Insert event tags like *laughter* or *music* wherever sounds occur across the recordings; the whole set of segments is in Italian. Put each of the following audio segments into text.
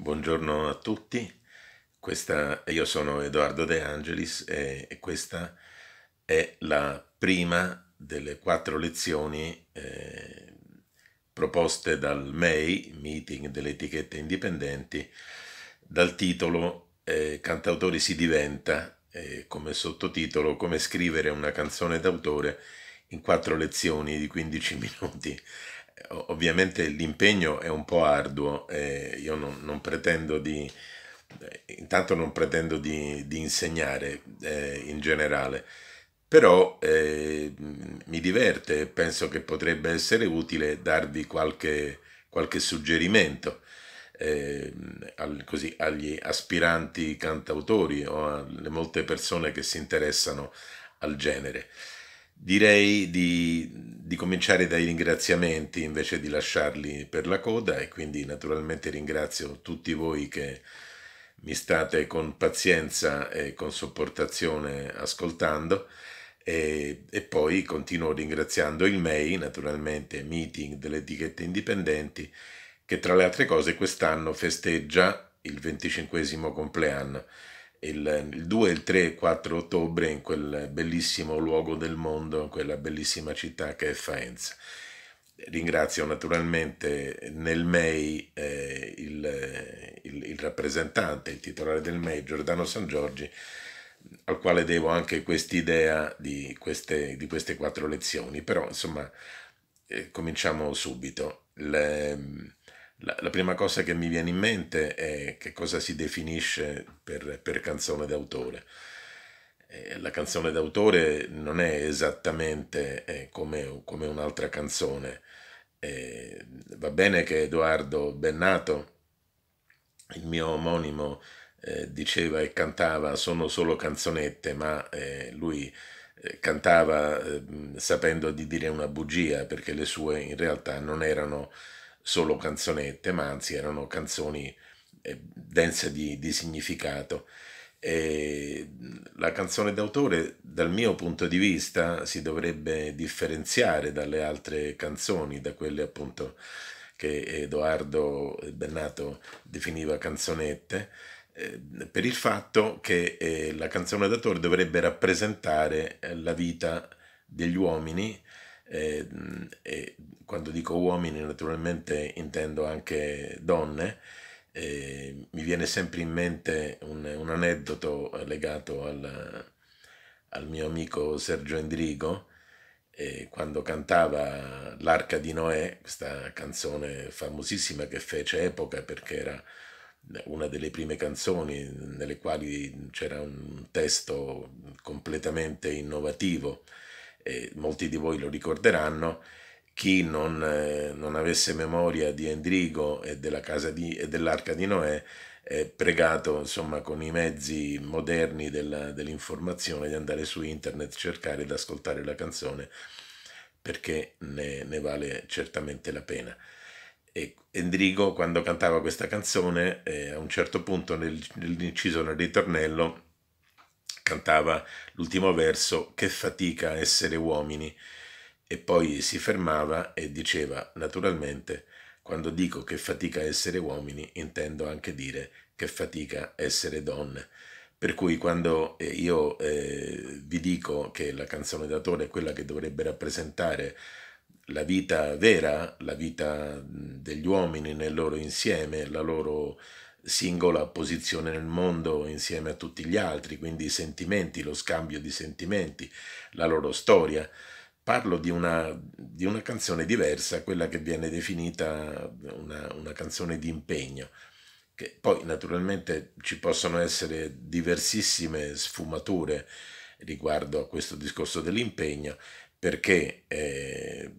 buongiorno a tutti. Questa, io sono Edoardo De Angelis e, e, questa è la prima delle quattro lezioni eh, proposte dal MEI, Meeting delle etichette indipendenti, dal titolo eh, Cantautori si diventa, eh, come sottotitolo Come scrivere una canzone d'autore in quattro lezioni di 15 *laughs* minuti. Ovviamente l'impegno è un po' arduo, eh, io non, non, pretendo di, intanto non pretendo di, di insegnare eh, in generale, però eh, mi diverte e penso che potrebbe essere utile darvi qualche, qualche suggerimento. Eh, al, così, agli aspiranti cantautori o alle molte persone che si interessano al genere. Direi di, di cominciare dai ringraziamenti invece di lasciarli per la coda e quindi naturalmente ringrazio tutti voi che mi state con pazienza e con sopportazione ascoltando e, e poi continuo ringraziando il MEI, naturalmente Meeting delle etichette indipendenti, che tra le altre cose quest'anno festeggia il 25 compleanno il, il 2, il 3 e il 4 ottobre in quel bellissimo luogo del mondo, in quella bellissima città che è Faenza. Ringrazio naturalmente nel MEI eh, il, il, il rappresentante, il titolare del MEI, Giordano San Giorgi, al quale devo anche quest'idea di queste, di queste quattro lezioni, però insomma eh, cominciamo subito. Le, la, la, prima cosa che mi viene in mente è che cosa si definisce per, per canzone d'autore. Eh, la canzone d'autore non è esattamente eh, come, come, un'altra canzone. Eh, va bene che Edoardo Bennato, il mio omonimo, eh, diceva e cantava sono solo canzonette, ma eh, lui eh, cantava ehm, sapendo di dire una bugia perché le sue in realtà non erano solo canzonette, ma anzi erano canzoni eh, dense di, di significato. E la canzone d'autore, dal mio punto di vista, si dovrebbe differenziare dalle altre canzoni, da quelle appunto che Edoardo Bennato definiva canzonette, eh, per il fatto che eh, la canzone d'autore dovrebbe rappresentare la vita degli uomini eh, e quando dico uomini naturalmente intendo anche donne, e mi viene sempre in mente un, un aneddoto legato al, al, mio amico Sergio Endrigo, eh, quando cantava L'arca di Noè, questa canzone famosissima che fece epoca perché era una delle prime canzoni nelle quali c'era un testo completamente innovativo eh, molti di voi lo ricorderanno, chi non, eh, non, avesse memoria di Endrigo e, della casa di, e dell'arca di Noè, è pregato insomma con i mezzi moderni della, dell'informazione di andare su internet, cercare ed ascoltare la canzone perché ne, ne vale certamente la pena. E Endrigo quando cantava questa canzone eh, a un certo punto nel, nell'inciso nel ritornello cantava l'ultimo verso Che fatica essere uomini e poi si fermava e diceva naturalmente quando dico che fatica essere uomini intendo anche dire che fatica essere donne. Per cui quando eh, io eh, vi dico che la canzone d'autore è quella che dovrebbe rappresentare la vita vera, la vita degli uomini nel loro insieme, la loro singola posizione nel mondo insieme a tutti gli altri, quindi i sentimenti, lo scambio di sentimenti, la loro storia. Parlo di una, di una canzone diversa, quella che viene definita una, una canzone di impegno, che poi naturalmente ci possono essere diversissime sfumature riguardo a questo discorso dell'impegno, perché eh,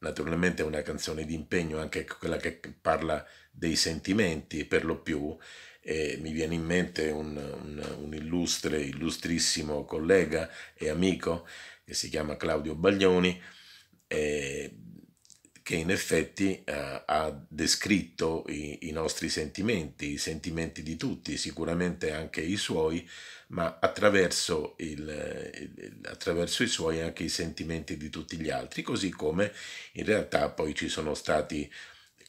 naturalmente è una canzone di impegno anche quella che parla di dei sentimenti per lo più. E mi viene in mente un, un, un illustre, illustrissimo collega e amico che si chiama Claudio Baglioni, eh, che in effetti eh, ha descritto i, i, nostri sentimenti, i sentimenti di tutti, sicuramente anche i suoi, ma attraverso, il, il, attraverso i suoi anche i sentimenti di tutti gli altri, così come in realtà poi ci sono stati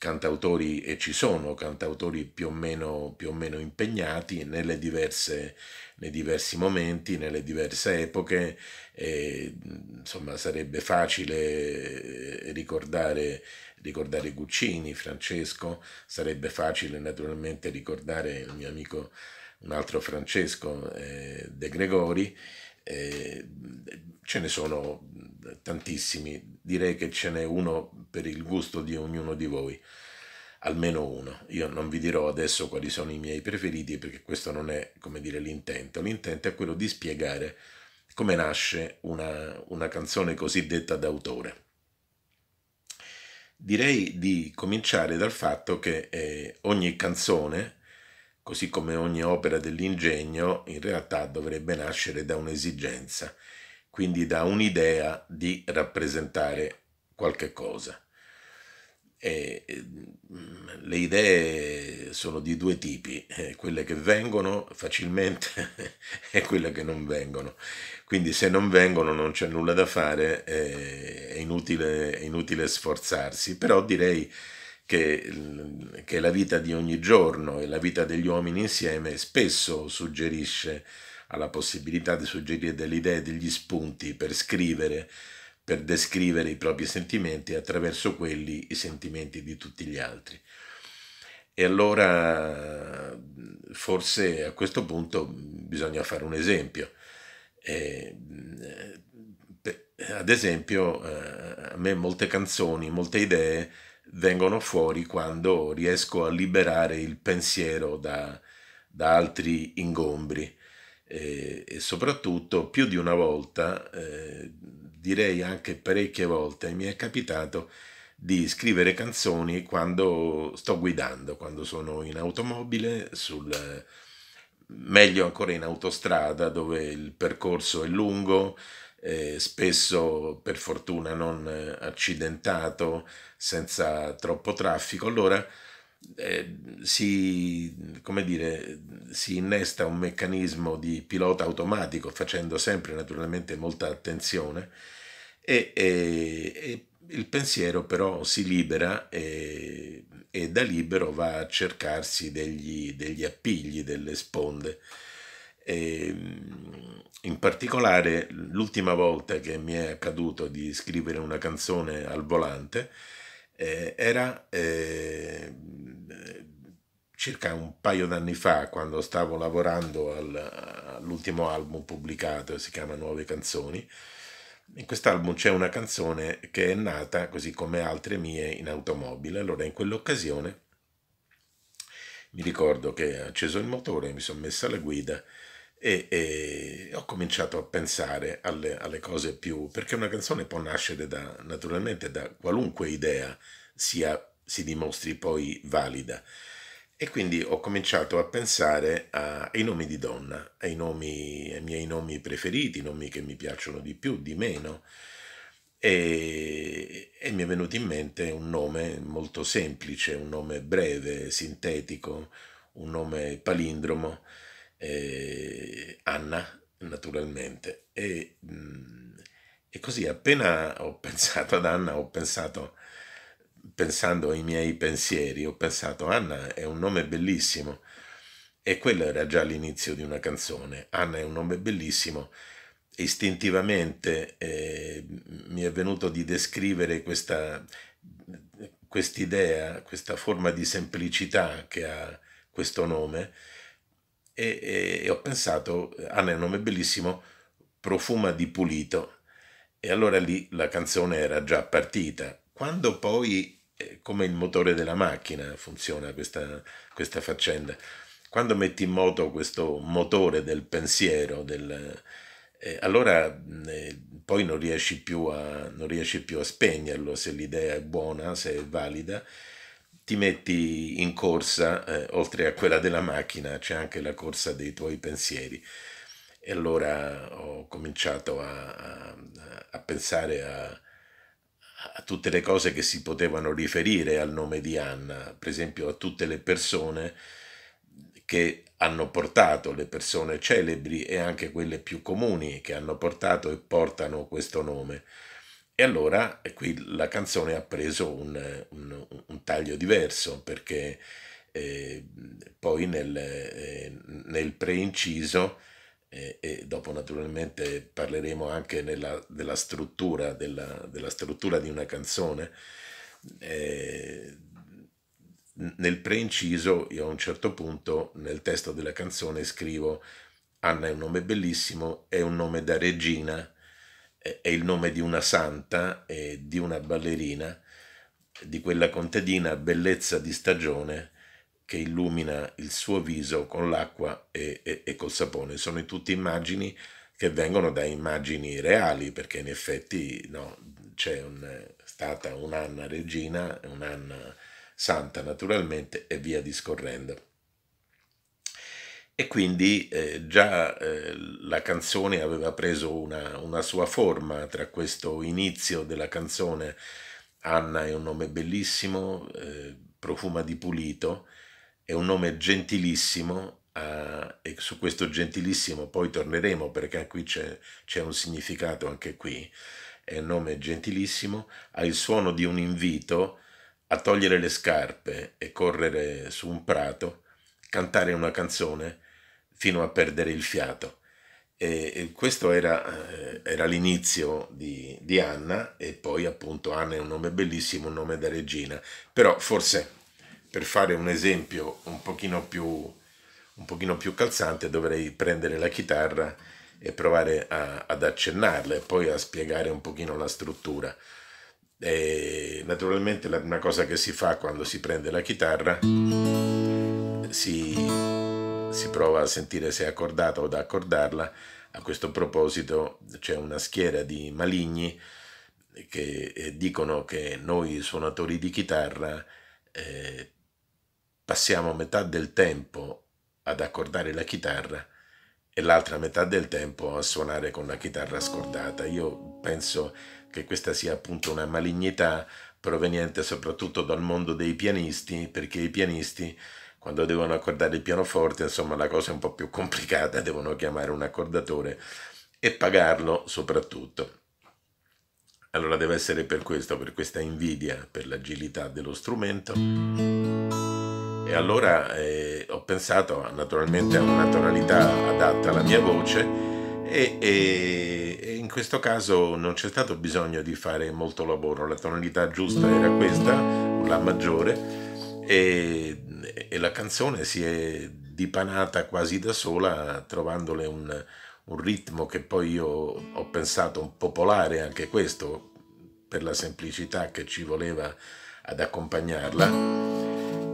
cantautori, e ci sono cantautori più o meno, più o meno impegnati nelle diverse, nei diversi momenti, nelle diverse epoche, e, insomma sarebbe facile eh, ricordare, ricordare Guccini, Francesco, sarebbe facile naturalmente ricordare il mio amico, un altro Francesco eh, De Gregori, ce ne sono tantissimi, direi che ce n'è uno per il gusto di ognuno di voi, almeno uno. Io non vi dirò adesso quali sono i miei preferiti perché questo non è, come dire, l'intento. L'intento è quello di spiegare come nasce una, una canzone cosiddetta d'autore. Direi di cominciare dal fatto che eh, ogni canzone così come ogni opera dell'ingegno in realtà dovrebbe nascere da un'esigenza, quindi da un'idea di rappresentare qualche cosa. E ehm, le idee sono di due tipi, eh, quelle che vengono facilmente *laughs* e quelle che non vengono. Quindi se non vengono non c'è nulla da fare, eh, è inutile, è inutile sforzarsi, però direi che, che la vita di ogni giorno e la vita degli uomini insieme spesso suggerisce la possibilità di suggerire delle idee, degli spunti per scrivere, per descrivere i propri sentimenti e attraverso quelli i sentimenti di tutti gli altri. E allora forse a questo punto bisogna fare un esempio. Eh, ad esempio, eh, a me molte canzoni, molte idee vengono fuori quando riesco a liberare il pensiero da, da altri ingombri e, e, soprattutto più di una volta, eh, direi anche parecchie volte, mi è capitato di scrivere canzoni quando sto guidando, quando sono in automobile, sul, meglio ancora in autostrada dove il percorso è lungo, eh, spesso per fortuna non accidentato, senza troppo traffico, allora eh, si, dire, si innesta un meccanismo di pilota automatico facendo sempre naturalmente molta attenzione e, e, e il pensiero però si libera e, e, da libero va a cercarsi degli, degli appigli, delle sponde. E, ehm, in particolare, l'ultima volta che mi è accaduto di scrivere una canzone al volante eh, era eh, circa un paio d'anni fa, quando stavo lavorando al, all'ultimo album pubblicato, si chiama Nuove canzoni. In quest'album c'è una canzone che è nata, così come altre mie, in automobile. Allora, in quell'occasione mi ricordo che ho acceso il motore, mi sono messa alla guida e, e, ho cominciato a pensare alle, alle, cose più... perché una canzone può nascere da, naturalmente da qualunque idea sia, si dimostri poi valida. E quindi ho cominciato a pensare a, ai nomi di donna, ai, nomi, ai miei nomi preferiti, nomi che mi piacciono di più, di meno. E, e, mi è venuto in mente un nome molto semplice, un nome breve, sintetico, un nome palindromo eh, Anna naturalmente e, mh, mm, e, così appena ho pensato ad Anna ho pensato pensando ai miei pensieri ho pensato Anna è un nome bellissimo e quello era già l'inizio di una canzone Anna è un nome bellissimo istintivamente eh, mi è venuto di descrivere questa quest'idea, questa forma di semplicità che ha questo nome e, e, e ho pensato, eh, Anna ah, è un nome bellissimo, profuma di pulito. E allora lì la canzone era già partita. Quando poi, eh, come il motore della macchina funziona questa, questa faccenda, quando metti in moto questo motore del pensiero, del, eh, allora mm, eh, poi non riesci, a, non riesci più a spegnerlo se l'idea è buona, se è valida ti metti in corsa, eh, oltre a quella della macchina, c'è anche la corsa dei tuoi pensieri. E allora ho cominciato a, a, a pensare a, a tutte le cose che si potevano riferire al nome di Anna, per esempio a tutte le persone che hanno portato, le persone celebri e anche quelle più comuni che hanno portato e portano questo nome. E allora qui la canzone ha preso un, un, un taglio diverso perché eh, poi nel, eh, nel preinciso eh, e dopo naturalmente parleremo anche nella, della, struttura, della, della, struttura, di una canzone. Eh, nel preinciso io a un certo punto nel testo della canzone scrivo Anna è un nome bellissimo, è un nome da regina è il nome di una santa e di una ballerina, di quella contadina bellezza di stagione che illumina il suo viso con l'acqua e, e, e col sapone. Sono tutte immagini che vengono da immagini reali, perché in effetti no, c'è un, stata un'Anna regina, un'Anna santa naturalmente e via discorrendo. E quindi eh, già eh, la canzone aveva preso una, una, sua forma tra questo inizio della canzone Anna è un nome bellissimo, eh, profuma di pulito, è un nome gentilissimo e su questo gentilissimo poi torneremo perché qui c'è, c'è un significato anche qui, è un nome gentilissimo, ha il suono di un invito a togliere le scarpe e correre su un prato, cantare una canzone fino a perdere il fiato. E, e questo era, eh, era l'inizio di, di, Anna e poi appunto Anna è un nome bellissimo, un nome da regina, però forse per fare un esempio un pochino più, un pochino più calzante dovrei prendere la chitarra e provare a, ad accennarla e poi a spiegare un pochino la struttura. E naturalmente la prima cosa che si fa quando si prende la chitarra si si prova a sentire se è accordata o da accordarla. A questo proposito c'è una schiera di maligni che eh, dicono che noi suonatori di chitarra eh, passiamo metà del tempo ad accordare la chitarra e l'altra metà del tempo a suonare con la chitarra scordata. Io penso che questa sia appunto una malignità proveniente soprattutto dal mondo dei pianisti, perché i pianisti quando devono accordare il pianoforte, insomma la cosa è un po' più complicata, *laughs* devono chiamare un accordatore e pagarlo soprattutto. Allora deve essere per questo, per questa invidia, per l'agilità dello strumento. E allora eh, ho pensato naturalmente a una tonalità adatta alla mia voce e, e, e, in questo caso non c'è stato bisogno di fare molto lavoro, la tonalità giusta era questa, La maggiore, e e, la canzone si è dipanata quasi da sola trovandole un, un ritmo che poi io ho pensato un popolare anche questo per la semplicità che ci voleva ad accompagnarla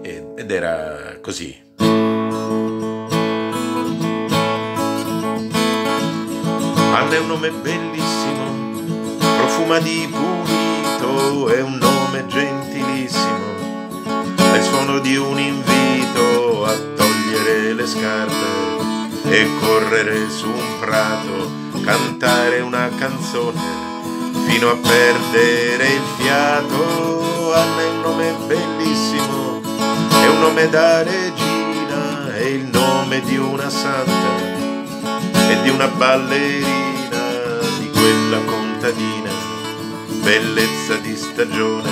ed era così. Anna è un nome bellissimo, profuma di pulito, è un nome gentilissimo al suono di un invito a togliere le scarpe e correre su un prato, cantare una canzone fino a perdere il fiato. Anna è un nome bellissimo, è un nome da regina, è il nome di una santa e di una ballerina, di quella contadina, bellezza di stagione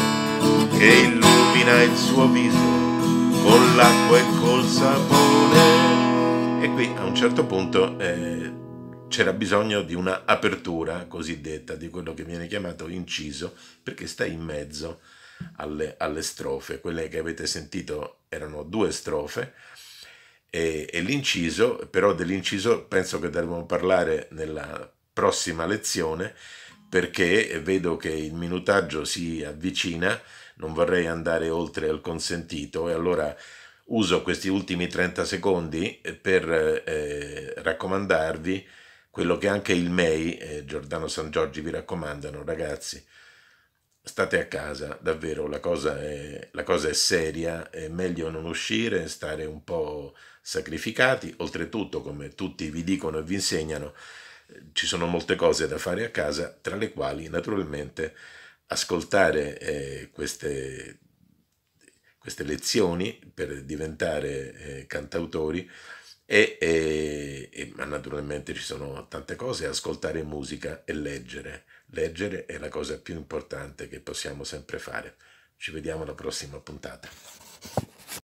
che illustra rovina il suo viso con l'acqua e col sapone. E qui a un certo punto eh, c'era bisogno di una apertura cosiddetta, di quello che viene chiamato inciso, perché sta in mezzo alle, alle strofe. Quelle che avete sentito erano due strofe. E, e l'inciso, però dell'inciso penso che dovremmo parlare nella prossima lezione perché vedo che il minutaggio si avvicina non vorrei andare oltre il consentito e allora uso questi ultimi 30 secondi per eh, raccomandarvi quello che anche il MEI e eh, Giordano San Giorgi vi raccomandano, ragazzi. State a casa, davvero, la cosa, è, la cosa è seria, è meglio non uscire, stare un po' sacrificati. Oltretutto, come tutti vi dicono e vi insegnano, eh, ci sono molte cose da fare a casa, tra le quali naturalmente ascoltare eh, queste, queste, lezioni per diventare eh, cantautori e, e, e, ma naturalmente ci sono tante cose, ascoltare musica e leggere. Leggere è la cosa più importante che possiamo sempre fare. Ci vediamo alla prossima puntata.